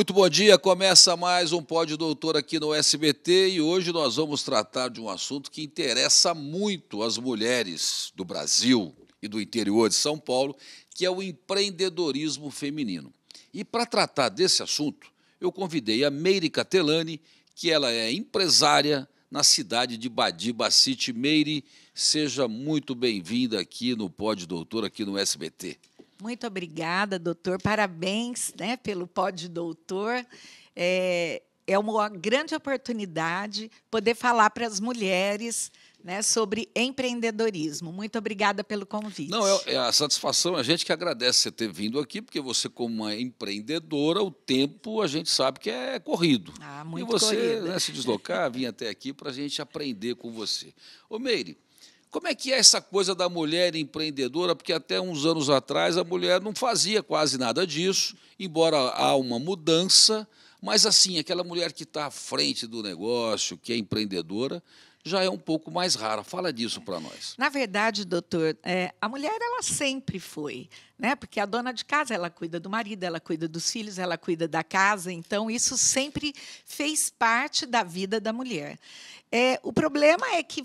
Muito bom dia, começa mais um Pode, Doutor aqui no SBT e hoje nós vamos tratar de um assunto que interessa muito as mulheres do Brasil e do interior de São Paulo, que é o empreendedorismo feminino. E para tratar desse assunto, eu convidei a Meire Catelani, que ela é empresária na cidade de Badibacite. Meire, seja muito bem-vinda aqui no Pode, Doutor, aqui no SBT. Muito obrigada, doutor. Parabéns né, pelo pódio doutor. É, é uma grande oportunidade poder falar para as mulheres né, sobre empreendedorismo. Muito obrigada pelo convite. Não, é, é, a satisfação, a gente que agradece você ter vindo aqui, porque você, como uma empreendedora, o tempo a gente sabe que é corrido. Ah, muito E você né, se deslocar, vir até aqui para a gente aprender com você. Ô, Meire, como é que é essa coisa da mulher empreendedora? Porque até uns anos atrás a mulher não fazia quase nada disso, embora há uma mudança, mas assim, aquela mulher que está à frente do negócio, que é empreendedora, já é um pouco mais rara. Fala disso para nós. Na verdade, doutor, é, a mulher ela sempre foi, né? Porque a dona de casa ela cuida do marido, ela cuida dos filhos, ela cuida da casa. Então isso sempre fez parte da vida da mulher. É, o problema é que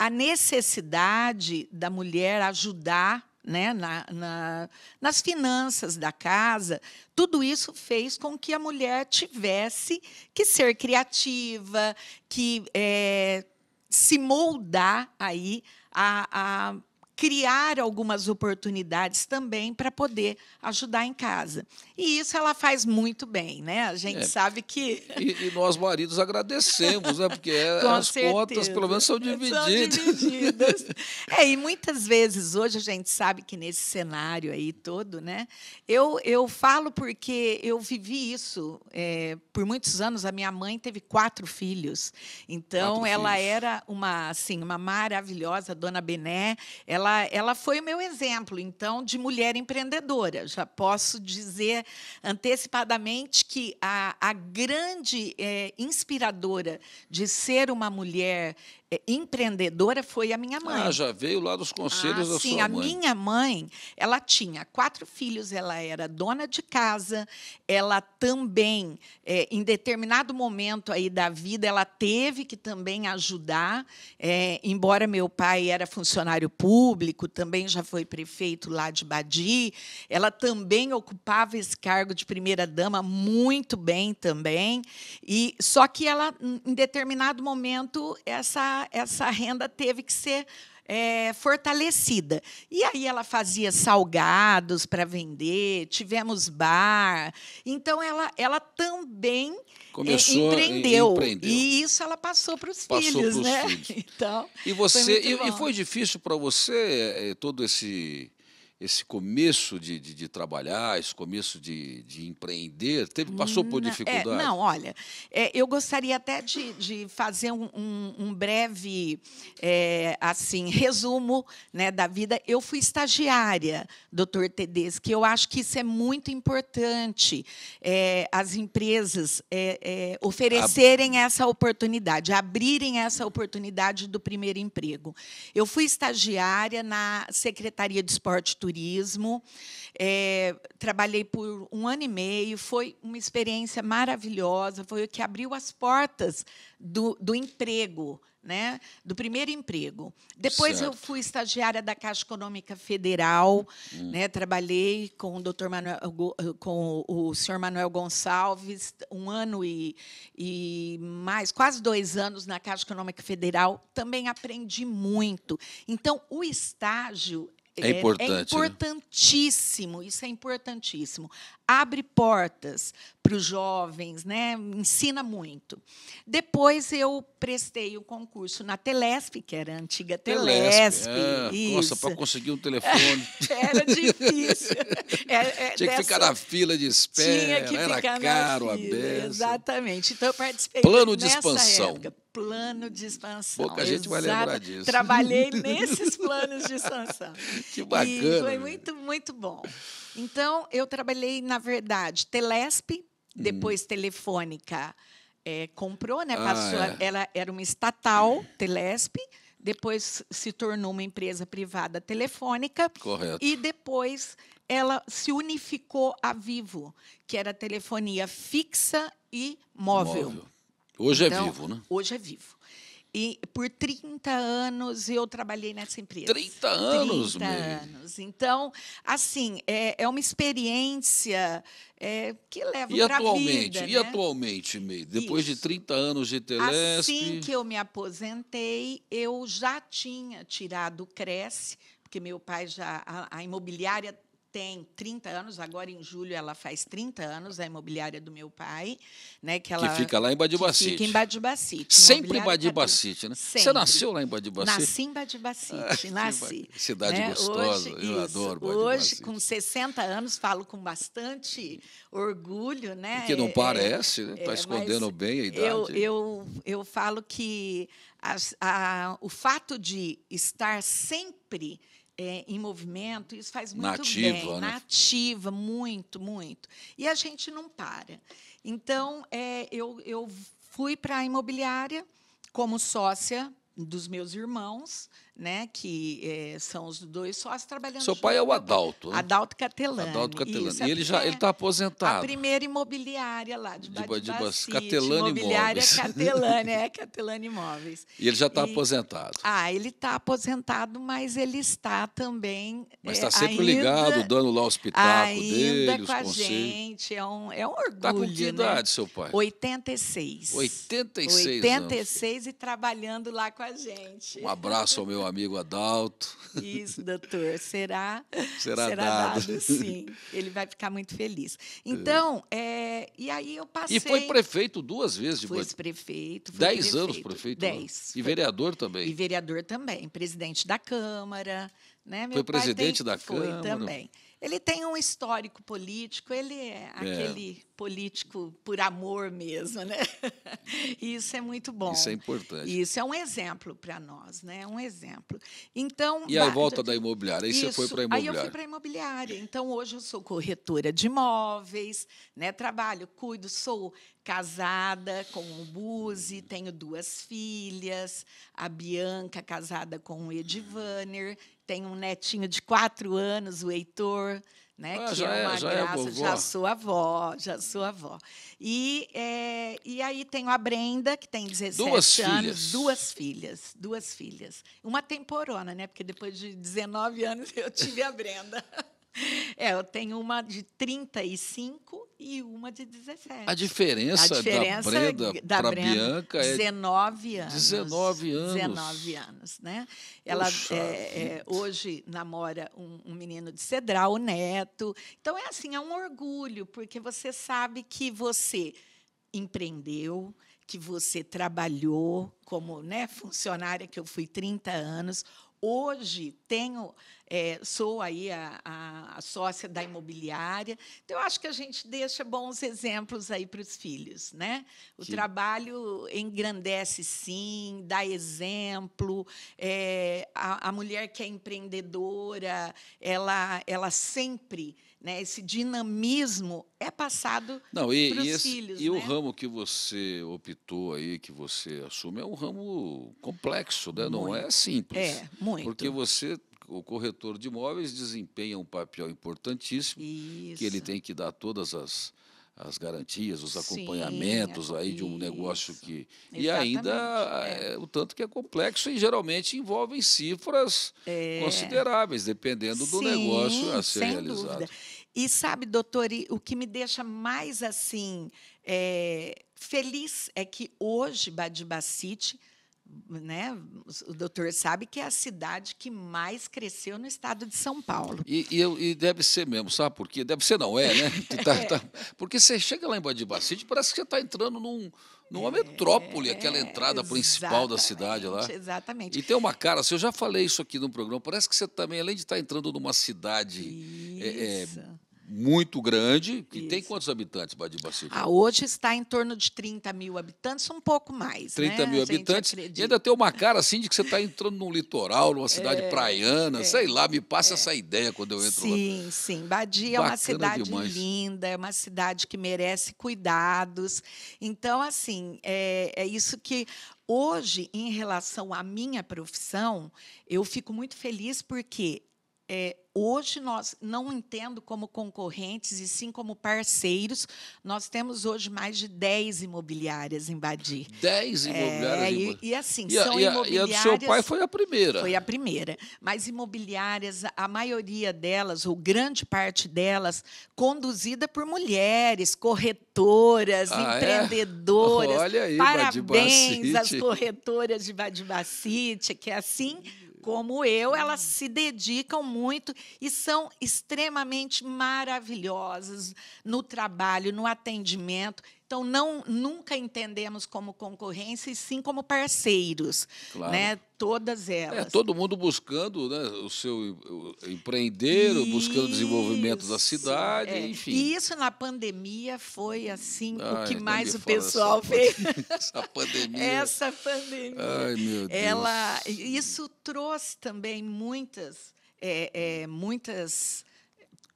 a necessidade da mulher ajudar né, na, na, nas finanças da casa, tudo isso fez com que a mulher tivesse que ser criativa, que é, se moldar aí a, a criar algumas oportunidades também para poder ajudar em casa. E isso ela faz muito bem, né? A gente é. sabe que. E, e, nós, maridos, agradecemos, né? Porque é, as certeza. contas, pelo menos, são divididas. São divididas. é, e muitas vezes hoje a gente sabe que nesse cenário aí todo, né? Eu, eu falo porque eu vivi isso é, por muitos anos. A minha mãe teve quatro filhos. Então, quatro ela filhos. era uma, assim, uma maravilhosa dona Bené. Ela ela, ela foi o meu exemplo, então, de mulher empreendedora. Já posso dizer antecipadamente que a, a grande é, inspiradora de ser uma mulher é, empreendedora foi a minha mãe. Ah, já veio lá dos conselhos ah, da sim, sua mãe. Sim, a minha mãe, ela tinha quatro filhos, ela era dona de casa, ela também, é, em determinado momento aí da vida, ela teve que também ajudar, é, embora meu pai era funcionário público, também já foi prefeito lá de Badi, ela também ocupava esse cargo de primeira-dama muito bem também, e só que ela, em determinado momento, essa essa, renda teve que ser é, fortalecida. E aí ela fazia salgados para vender, tivemos bar. Então ela, ela também é, Começou, empreendeu. empreendeu. E isso ela passou para os filhos, né? Filhos. Então, e você foi e, e foi difícil para você é, todo esse esse começo de, de, de, trabalhar, esse começo de, de empreender, teve, passou por dificuldade? É, não, olha, é, eu gostaria até de, de fazer um, um, um breve é, assim resumo né, da vida. Eu fui estagiária, doutor Tedeschi, eu acho que isso é muito importante, é, as empresas é, é, oferecerem Ab... essa oportunidade, abrirem essa oportunidade do primeiro emprego. Eu fui estagiária na Secretaria de Esporte Turismo turismo. É, trabalhei por um ano e meio, foi uma experiência maravilhosa, foi o que abriu as portas do, do emprego. Né, do primeiro emprego. Depois certo. eu fui estagiária da Caixa Econômica Federal, hum. né, trabalhei com o Dr. Manuel, eh, com o senhor Manuel Gonçalves um ano e, e mais, quase dois anos na Caixa Econômica Federal. Também aprendi muito. Então o estágio é, é, é, importante, é importantíssimo, né? isso é importantíssimo abre portas para os jovens, né? ensina muito. Depois eu prestei o concurso na Telesp, que era a antiga Telesp. Telesp. É, nossa, para conseguir um telefone. era difícil. Era, é, é, Tinha que dessa... ficar na fila de espera, Tinha que era ficar caro na fila, a beça. Exatamente. Então eu participei Plano de expansão. Época. Plano de expansão. Pouca Exato. gente vai lembrar disso. Trabalhei nesses planos de expansão. Que bacana. E foi muito, muito bom. Então, eu trabalhei, na verdade, Telesp, hum. depois hum. Telefônica é, comprou, né? Ah, passou, ah, é. ela era uma estatal, Telesp, depois se tornou uma empresa privada telefônica. Correto. E depois ela se unificou a Vivo, que era telefonia fixa e móvel. móvel. Hoje é então, é vivo, né? Hoje é vivo. E por 30 anos eu trabalhei nessa empresa. 30 anos, 30 mesmo. anos. Então, assim, é, é uma experiência é, que leva para a vida. E né? atualmente, Meire? Depois Isso. de 30 anos de Telesp... Assim que eu me aposentei, eu já tinha tirado o Cresce, porque meu pai já... a, a imobiliária tem 30 anos, agora em julho ela faz 30 anos, a imobiliária do meu pai, né? Que, ela, que fica lá em Badibacite. Fica em Badibacite. Sempre em tá Badibacite, né? Sempre. Você nasceu lá em Badibacite? Nasci em Badibacite, ah, nasci. Cidade né? gostosa, hoje, eu isso, adoro Badibacite. Hoje, com 60 anos, falo com bastante orgulho, né? que não é, é, parece, está é, né? Tá é, escondendo bem a idade. Eu, né? eu, eu falo que a, a, o fato de estar sempre é, em movimento, isso faz muito nativa, bem. Né? Nativa, muito, muito. E a gente não para. Então, é, eu, eu fui para a imobiliária como sócia dos meus irmãos, né, que é, são os dois sócios trabalhando Seu pai é o né? Adalto. Né? Adalto Catelani. Adalto Catelani. Isso, e ele já ele está aposentado. A primeira imobiliária lá de, de, de, de Bacite, Catelani Imobiliária Imóveis. Catelani, é Catelani Imóveis. E ele já está aposentado. Ah, ele está aposentado, mas ele está também. Mas está eh, sempre ainda, ligado, dando lá os pitacos dele, com os a conselhos. gente. É um, é um orgulho. Está com que né? idade, né? seu pai? 86. 86. 86 anos. e trabalhando lá com a gente. Um abraço ao meu amigo amigo Adalto. Isso, doutor. Será, será, será dado. dado. Sim, ele vai ficar muito feliz. É. Então, é. É, e aí eu passei. E foi prefeito duas vezes de Fui prefeito. Dez prefeito. anos prefeito? Né? Dez. E vereador também? E vereador também. Presidente da Câmara. Né? Meu foi presidente tem, da foi Câmara. Foi também. Ele tem um histórico político, ele é, é, aquele político por amor mesmo, né? E isso é muito bom. Isso é importante. Isso é um exemplo para nós, né? É um exemplo. Então. E a volta da imobiliária? Aí isso, você foi para a imobiliária? Aí eu fui para a imobiliária. Então, hoje eu sou corretora de imóveis, né? Trabalho, cuido, sou casada com o Buzi, tenho duas filhas, a Bianca casada com o Edivaner tem um netinho de quatro anos, o Heitor, né? Ah, que é, é uma já é graça, é já sou avó, já sou avó. E, é, e aí tenho a Brenda, que tem 17 duas anos, filhas. duas filhas, duas filhas. Uma temporona, né? Porque depois de 19 anos eu tive a Brenda. É, eu tenho uma de 35 e uma de 17. A diferença, a diferença da Brenda para Bianca é 19 anos. 19 anos. 19 anos, né? Ela Poxa, é, é, hoje namora um, um, menino de Cedral, o neto. Então é assim, é um orgulho, porque você sabe que você empreendeu, que você trabalhou como né, funcionária que eu fui 30 anos. Hoje tenho, é, sou aí a, a, a, sócia da imobiliária. Então, eu acho que a gente deixa bons exemplos aí para os filhos. Né? O sim. trabalho engrandece sim, dá exemplo. É, a, a, mulher que é empreendedora, ela, ela sempre. Né, esse dinamismo é passado para os filhos. E né? o ramo que você optou aí, que você assume, é um ramo complexo, né? não é simples. É, muito muito. Porque você, o corretor de imóveis, desempenha um papel importantíssimo, Isso. que ele tem que dar todas as, as garantias, os acompanhamentos Sim, é aí de um negócio que e ainda é. É, o tanto que é complexo e geralmente envolvem cifras é. consideráveis, dependendo do Sim, negócio a ser realizado. Dúvida. E sabe, doutor, o que me deixa mais assim eh, feliz é que hoje Badibacite né? O doutor sabe que é a cidade que mais cresceu no estado de São Paulo. E, e, e deve ser mesmo, sabe por quê? Deve ser, não é, né? Tá, é. Tá, porque você chega lá em Badibacite, parece que você está entrando num, numa é, metrópole, aquela entrada principal da cidade lá. Exatamente. E tem uma cara, assim, eu já falei isso aqui no programa, parece que você também, além de estar tá entrando numa cidade é, é, muito grande, que tem quantos habitantes, Badibaciri? Ah, hoje está em torno de 30 mil habitantes, um pouco mais. 30 né? mil habitantes. Acredita. E ainda tem uma cara assim de que você está entrando num litoral, numa cidade é, praiana, é, sei lá, me passa é. essa ideia quando eu entro sim, lá. Sim, sim. Badia é uma cidade demais. linda, é uma cidade que merece cuidados. Então, assim, é, é isso que hoje, em relação à minha profissão, eu fico muito feliz porque é, hoje nós não entendo como concorrentes e sim como parceiros. Nós temos hoje mais de 10 imobiliárias em Badi. 10 é, imobiliárias. É, e, e, assim, e são a, e a, imobiliárias. E a do seu pai foi a primeira. Foi a primeira. Mas imobiliárias, a maioria delas, ou grande parte delas, conduzida por mulheres, corretoras, ah, é? empreendedoras. É? Olha aí, Parabéns às corretoras de Badibacite, que é assim como eu, elas se dedicam muito e são extremamente maravilhosas no trabalho, no atendimento então, não, nunca entendemos como concorrência, e sim como parceiros. Claro. Né? Todas é, elas. É, todo mundo buscando né, o seu empreender, isso, buscando desenvolvimento da cidade, é. enfim. E isso na pandemia foi assim Ai, o que mais o pessoal essa fez. Essa pandemia. essa pandemia. Ai, meu Deus. Ela, isso trouxe também muitas. É, é muitas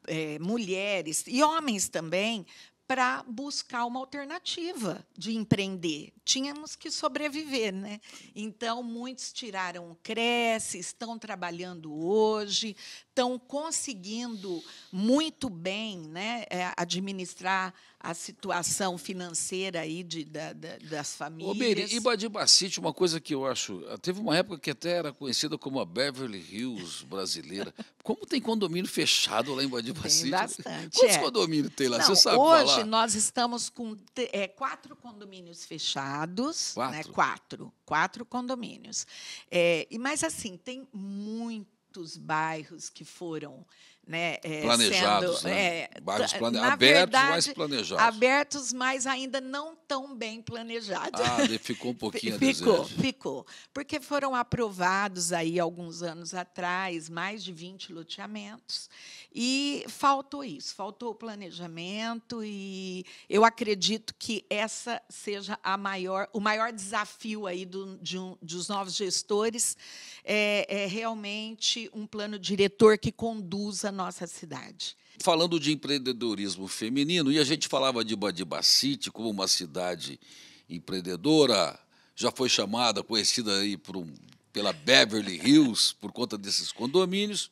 é, mulheres e homens também para buscar uma alternativa de empreender. Tínhamos que sobreviver, né? Então muitos tiraram o Cresce, estão trabalhando hoje, estão conseguindo muito bem, né, é, administrar a situação financeira aí de, da, da, das famílias. Ô, Meire, e Badibacite, uma coisa que eu acho. Ah, teve uma época que até era conhecida como a Beverly Hills brasileira. Como tem condomínio fechado lá em Badibacite? Tem bastante. Quantos é. condomínios tem lá? Não, Você sabe Hoje falar? nós estamos com é, quatro condomínios fechados. Né? Quatro? Né? Quatro. Quatro condomínios. É, mas, assim, tem muitos bairros que foram né, é, planejados, sendo, né? É, bairros plane... abertos, verdade, mas planejados. Abertos, mas ainda não tão bem planejados. Ah, ficou um pouquinho a Ficou, ficou. Porque foram aprovados aí alguns anos atrás mais de 20 loteamentos e faltou isso, faltou o planejamento e eu acredito que essa seja a maior, o maior desafio aí do, de um, dos novos gestores é, é realmente um plano diretor que conduza nossa cidade. Falando de empreendedorismo feminino, e a gente falava de Badibacite como uma cidade empreendedora, já foi chamada, conhecida aí por um, pela Beverly Hills por conta desses condomínios,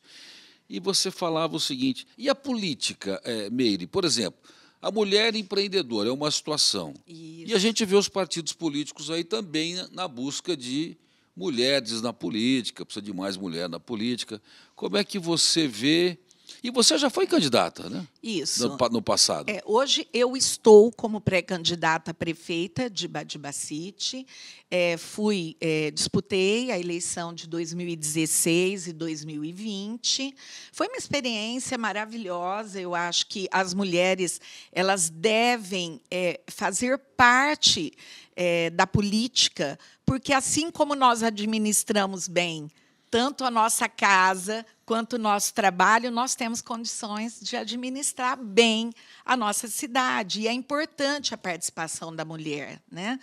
e você falava o seguinte, e a política, é, Meire, por exemplo, a mulher empreendedora é uma situação. Isso. E a gente vê os partidos políticos aí também na busca de mulheres na política, precisa de mais mulher na política. Como é que você vê e você já foi candidata, né? Isso. No, no passado. É, hoje eu estou como pré-candidata prefeita de Badibacite. É, fui, é, disputei a eleição de 2016 e 2020. Foi uma experiência maravilhosa. Eu acho que as mulheres elas devem é, fazer parte é, da política, porque assim como nós administramos bem tanto a nossa casa quanto o nosso trabalho, nós temos condições de administrar bem a nossa cidade. E é importante a participação da mulher. Né?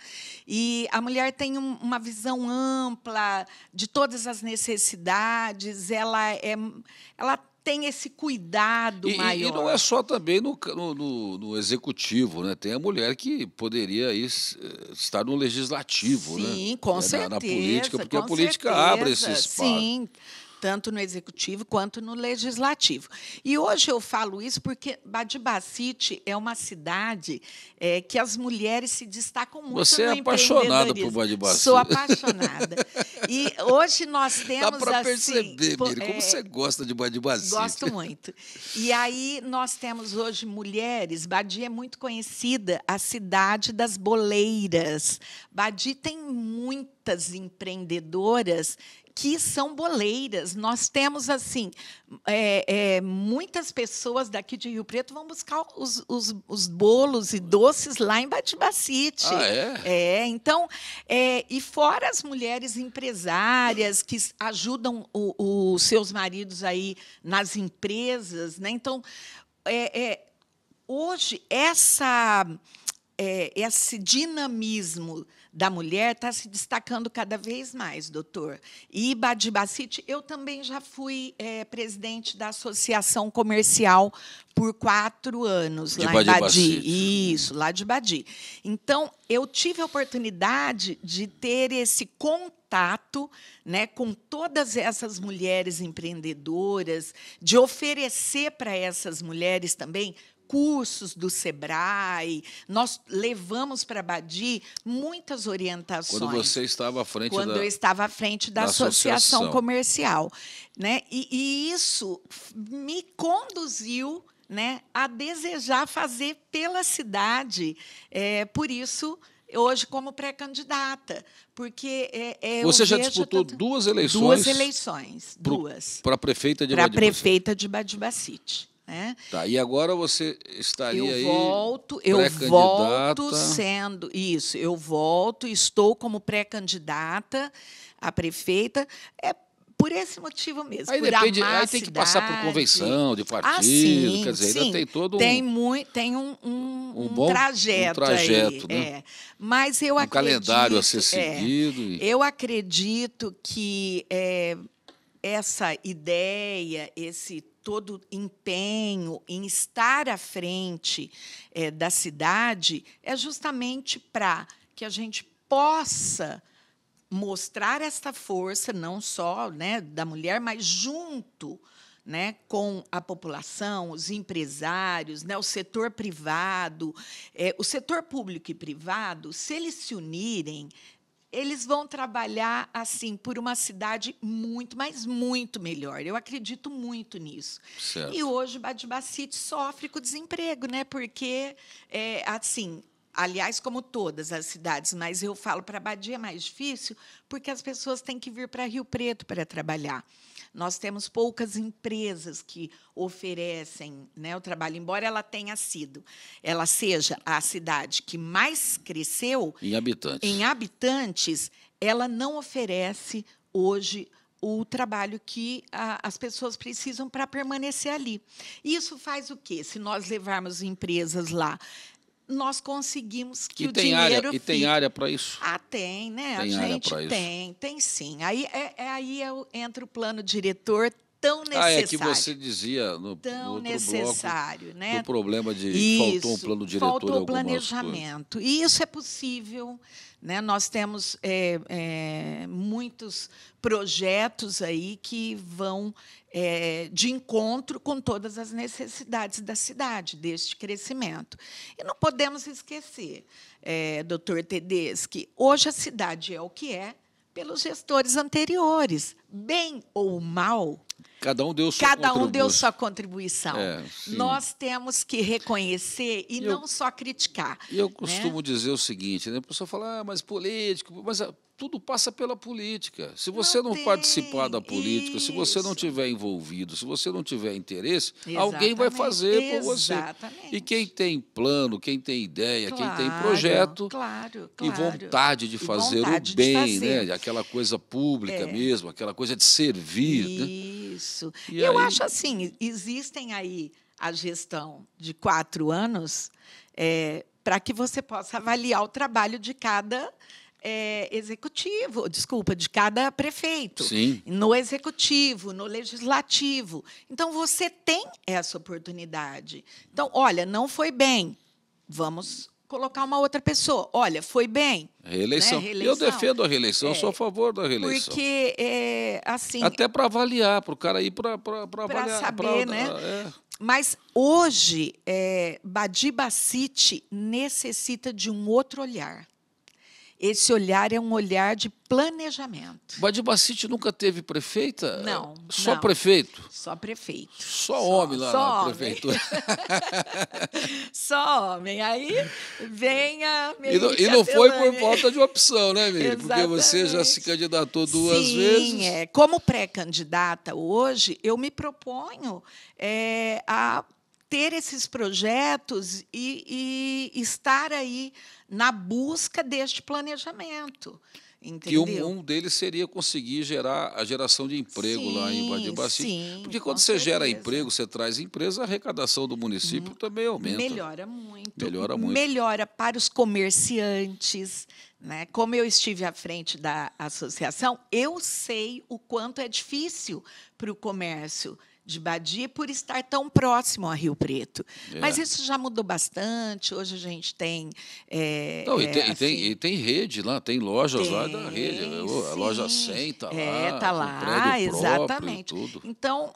E a mulher tem um, uma visão ampla de todas as necessidades, ela, é, ela tem esse cuidado e, maior. E não é só também no, no, no, executivo, né? Tem a mulher que poderia eh, estar no legislativo, Sim, né? Sim, com é, né, certeza. Na, na política, porque a política certeza. abre esse espaço. Sim tanto no executivo quanto no legislativo. E hoje eu falo isso porque Badibacite é uma cidade é, que as mulheres se destacam muito Você é apaixonada por Badibacite. Sou apaixonada. E hoje nós temos Dá para assim, perceber, assim, como é, você gosta de Badibacite. Gosto muito. E aí nós temos hoje mulheres, Badi é muito conhecida, a cidade das boleiras. Badi tem muitas empreendedoras que são boleiras. Nós temos, assim, é, é, muitas pessoas daqui de Rio Preto vão buscar os, os, os bolos e doces lá em Batibacite. Ah, é? é? então, é, e fora as mulheres empresárias que ajudam os seus maridos aí nas empresas, né? Então, é, é, hoje, essa é, esse dinamismo da mulher está se destacando cada vez mais, doutor. E Badibacite, eu também já fui é, presidente da associação comercial por quatro anos, de lá Badi em Badi. Isso, lá de Badi. Então, eu tive a oportunidade de ter esse contato né, com todas essas mulheres empreendedoras, de oferecer para essas mulheres também cursos do Sebrae, nós levamos para Badi muitas orientações. Quando você estava à frente Quando da, eu estava à frente da, da associação, associação, comercial. Né? E, e isso me conduziu né, a desejar fazer pela cidade. É, por isso, hoje como pré-candidata, porque é, é, você já disputou tanto... duas eleições, duas eleições, pro, duas para prefeita de para prefeita de Badibacite. Né? Tá, e agora você estaria eu aí. Volto, eu volto sendo. Isso, eu volto, estou como pré-candidata à prefeita. É por esse motivo mesmo. Aí, depende, aí tem que passar por convenção de ah, partido, ah, sim, quer dizer, sim. ainda tem todo um. Tem, muito, tem um, um, um, bom, trajeto. Um trajeto, aí, né? É. Mas eu um acredito. calendário a ser é, seguido. É, eu acredito que é, essa ideia, esse todo empenho em estar à frente é, da cidade é justamente para que a gente possa mostrar esta força, não só né, da mulher, mas junto né, com a população, os empresários, né, o setor privado, é, o setor público e privado, se eles se unirem, eles vão trabalhar assim por uma cidade muito, mas muito melhor. Eu acredito muito nisso. Certo. E hoje Badibacite sofre com desemprego, né? Porque é, assim, aliás, como todas as cidades, mas eu falo para Badia é mais difícil, porque as pessoas têm que vir para Rio Preto para trabalhar. Nós temos poucas empresas que oferecem né, o trabalho, embora ela tenha sido, ela seja a cidade que mais cresceu em habitantes, em habitantes ela não oferece hoje o trabalho que a, as pessoas precisam para permanecer ali. Isso faz o quê? Se nós levarmos empresas lá nós conseguimos que e o tem dinheiro área, e tem área para isso ah tem né tem a gente tem tem sim aí é, é aí eu, é entra o plano diretor tão necessário ah, é que você dizia no tão outro necessário bloco, né problema de isso, faltou um plano diretor faltou o planejamento coisas. e isso é possível né nós temos é, é, muitos projetos aí que vão é, de encontro com todas as necessidades da cidade, deste crescimento. E não podemos esquecer, é, doutor que hoje a cidade é o que é pelos gestores anteriores, bem ou mal. Cada um deu sua, Cada um deu sua contribuição. É, Nós temos que reconhecer e eu, não só criticar. E eu né? costumo né? dizer o seguinte, né? a pessoa fala, ah, mas político, mas a tudo passa pela política. Se você não, não participar da política, isso. se você não tiver envolvido, se você não tiver interesse, Exatamente. alguém vai fazer por você. E quem tem plano, quem tem ideia, claro, quem tem projeto claro, claro. e vontade de fazer vontade o bem, fazer. né? Aquela coisa pública é. mesmo, aquela coisa de servir. Né? Isso. Né? E Eu aí... acho assim, existem aí a gestão de quatro anos. É, para que você possa avaliar o trabalho de cada é, executivo, desculpa, de cada prefeito, Sim. no executivo, no legislativo. Então você tem essa oportunidade. Então, olha, não foi bem, vamos colocar uma outra pessoa. Olha, foi bem. Reeleição. Né? reeleição. Eu defendo a reeleição, é, sou a é. favor da reeleição. Porque, é, assim. Até para avaliar, para o cara ir para avaliar. Para saber, pra, né? É. Mas hoje, é, Badiba City necessita de um outro olhar. Esse olhar é um olhar de planejamento. Badibacite nunca teve prefeita? Não. Só não. prefeito? Só prefeito. Só, só homem lá na prefeitura. só homem. Aí vem a e não, e não foi por falta de opção, né, Miri? Porque você já se candidatou duas Sim, vezes. Sim, é. Como pré-candidata hoje, eu me proponho é, a ter esses projetos e, e estar aí na busca deste planejamento. Entendeu? Que um, deles seria conseguir gerar a geração de emprego sim, lá em Badibacite. Porque quando você certeza. gera emprego, você traz empresa, a arrecadação do município hum, também aumenta. Melhora muito. Melhora muito. Melhora para os comerciantes. Né? Como eu estive à frente da associação, eu sei o quanto é difícil para o comércio de Badia por estar tão próximo a Rio Preto. É. Mas isso já mudou bastante. Hoje a gente tem. É, Não, e, é, tem, é, e tem, assim e tem rede lá, tem lojas tem, lá da rede. Né? A loja 100 está é, lá. Tá então, é, está lá, exatamente. Então,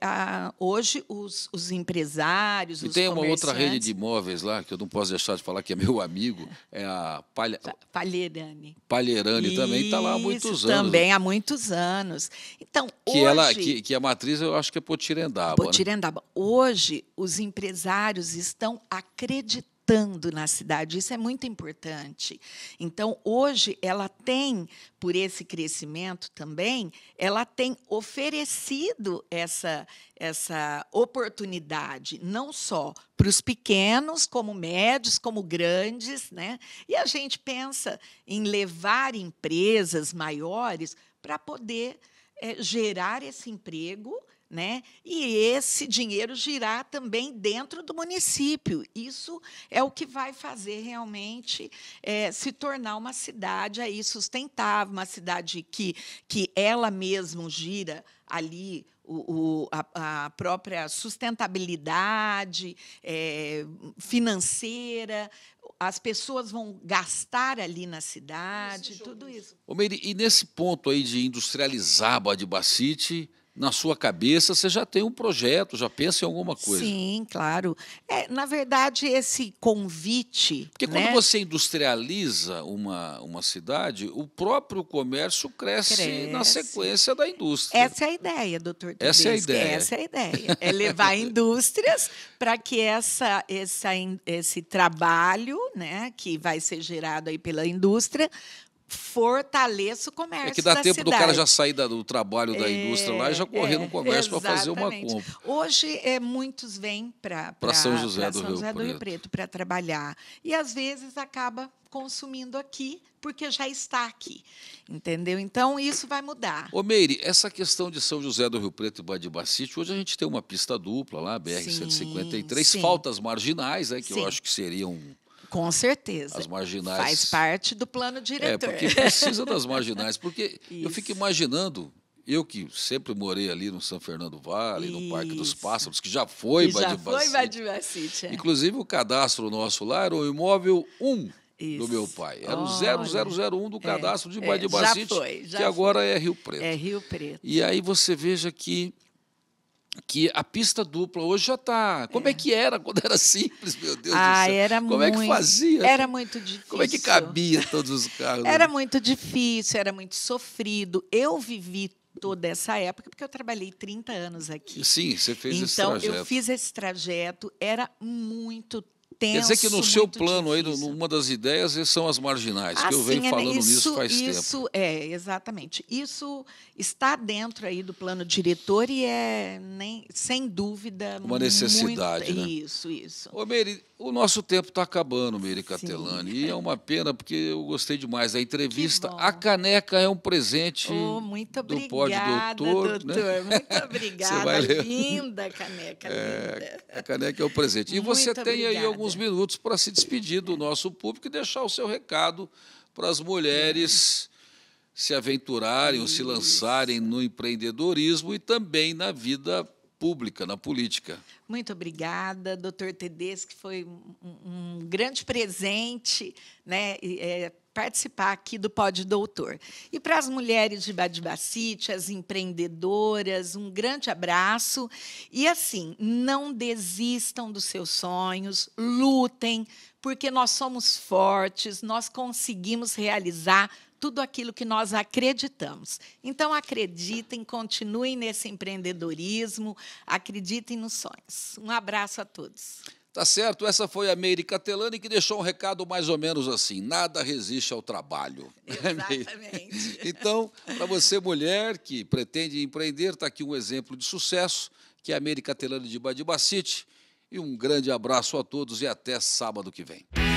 a, hoje os, os empresários. E os tem uma outra rede de imóveis lá, que eu não posso deixar de falar, que é meu amigo, é a Palha... Palherani, Palherani isso, também está lá há muitos anos. Né? Também há muitos anos. Então, que hoje. Ela, que, que a matriz, eu acho que é Potirendaba. Potirendaba. Né? Hoje, os empresários estão acreditando na cidade, isso é muito importante. Então, hoje, ela tem, por esse crescimento também, ela tem oferecido essa, essa oportunidade, não só para os pequenos, como médios, como grandes. Né? E a gente pensa em levar empresas maiores para poder é, gerar esse emprego né? E esse dinheiro girar também dentro do município. Isso é o que vai fazer realmente é, se tornar uma cidade aí sustentável, uma cidade que, que ela mesma gira ali o, o, a, a, própria sustentabilidade é, financeira, as pessoas vão gastar ali na cidade, tudo isso. Ô Meire, e nesse ponto aí de industrializar Badibacite, na sua cabeça, você já tem um projeto, já pensa em alguma coisa. Sim, claro. É, na verdade, esse convite. Porque né? quando você industrializa uma, uma cidade, o próprio comércio cresce, cresce. na sequência da indústria. Essa é a ideia, doutor Tedesco. Essa é a ideia. Essa é a ideia. É levar indústrias para que essa, essa, esse trabalho né, que vai ser gerado aí pela indústria fortaleça o comércio. É que dá tempo cidade. do cara já sair do trabalho da é, indústria lá e já correr é, no comércio para fazer uma compra. Hoje, é, muitos vêm para São José, pra do, São Rio José do Rio Preto para trabalhar. E às vezes acaba consumindo aqui, porque já está aqui. Entendeu? Então, isso vai mudar. Ô, Meire, essa questão de São José do Rio Preto e Badibacite, hoje a gente tem uma pista dupla lá, BR-153, faltas marginais, né, que sim. eu acho que seriam com certeza. As marginais. Faz parte do plano é, diretor. É, porque precisa das marginais. Porque Isso. eu fico imaginando, eu que sempre morei ali no São Fernando Vale, Isso. no Parque dos Pássaros, que já foi Badibacite. É. Inclusive, o cadastro nosso lá era o imóvel 1 Isso. do meu pai. Era Olha. o 0001 do cadastro é, de Badibacite, é, já foi, já que foi. agora é Rio Preto. É Rio Preto. E aí você veja que que a pista dupla hoje já está. Como é. é. que era quando era simples, meu Deus ah, do céu? Era Como muito, é que fazia? Era muito difícil. Como é que cabia todos os carros? Era muito difícil, era muito sofrido. Eu vivi toda essa época, porque eu trabalhei 30 anos aqui. Sim, você fez então, esse trajeto. Então, eu fiz esse trajeto, era muito intenso. Quer dizer que no seu plano, difícil. aí, uma das ideias são as marginais, assim, que eu venho assim, é, né, falando isso, nisso faz isso, tempo. Isso, é, exatamente. Isso está dentro aí do plano diretor e é, nem, sem dúvida, uma necessidade. Muito, né? Isso, isso. Ô, Meire, o nosso tempo está acabando, Meire Catelani, Sim. e é uma pena, porque eu gostei demais da entrevista. A caneca é um presente oh, muito obrigada, do Pódio Doutor. doutor né? Muito obrigada, linda caneca, é, linda. A caneca é um presente. E muito você tem obrigada. aí alguns alguns minutos para se despedir do nosso público e deixar o seu recado para as mulheres se aventurarem ou se lançarem no empreendedorismo e também na vida pública, na política. Muito obrigada, doutor Tedesco, que foi um, grande presente, né? É, participar aqui do Pod Doutor. E para as mulheres de Badibacite, as empreendedoras, um grande abraço. E assim, não desistam dos seus sonhos, lutem, porque nós somos fortes, nós conseguimos realizar tudo aquilo que nós acreditamos. Então, acreditem, continuem nesse empreendedorismo, acreditem nos sonhos. Um abraço a todos. Tá certo? Essa foi a Meire Catelani que deixou um recado mais ou menos assim: nada resiste ao trabalho. É Exatamente. então, para você, mulher que pretende empreender, está aqui um exemplo de sucesso, que é a Meire Catelani de Badibacite. E um grande abraço a todos e até sábado que vem.